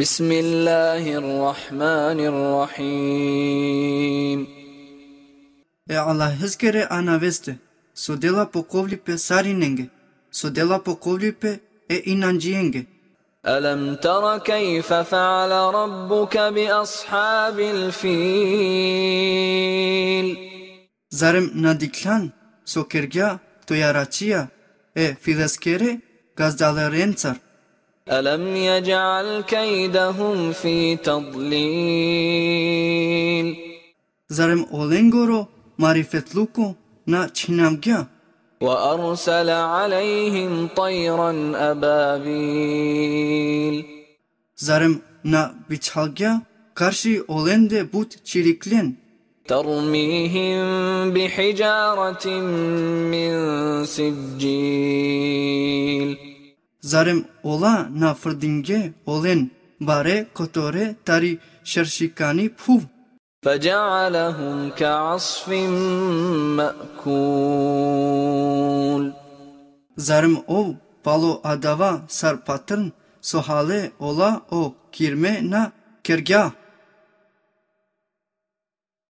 بسم الله الرحمن الرحيم E Allah'ızgere anaveste, sodela pokovlipe sarinenge, sodela pokovlipe e inanciyenge. ألم تر كيف فعل ربك بأصحاب الفيل زارم ناديكلان سوكرجا توياراتيا e fileskere gazdalarensar. ألم يجعل كيدهم في تضليل زرم أولينغورو أولنغورو معرفتلوكو نا چنامگيا وأرسل عليهم طيرا أبابيل زرم نا بيچالگيا كارشي أولنده بوت تشيريكلين ترميهم بحجارة من سجيل Zarım ola nafrdinge olen bare kotore tari şerşikani puv. فَجَعَلَهُمْ كَعَصْفٍ مَأْكُولٍ Zarım ov palo adava sarpatın sohale ola o kirme na kergah.